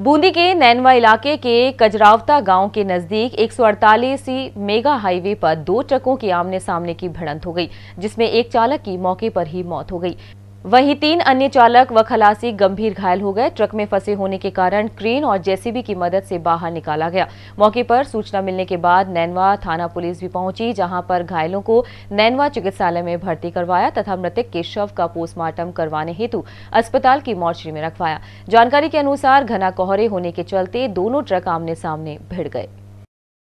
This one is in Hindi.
बूंदी के नैनवा इलाके के कजरावता गांव के नजदीक 148 मेगा हाईवे पर दो ट्रकों की आमने सामने की भिड़ंत हो गई जिसमें एक चालक की मौके पर ही मौत हो गई वहीं तीन अन्य चालक व खलासी गंभीर घायल हो गए ट्रक में फंसे होने के कारण क्रेन और जेसीबी की मदद से बाहर निकाला गया मौके पर सूचना मिलने के बाद नैनवा थाना पुलिस भी पहुंची जहां पर घायलों को नैनवा चिकित्सालय में भर्ती करवाया तथा मृतक के शव का पोस्टमार्टम करवाने हेतु अस्पताल की मोर्चरी में रखवाया जानकारी के अनुसार घना कोहरे होने के चलते दोनों ट्रक आमने सामने भिड़ गए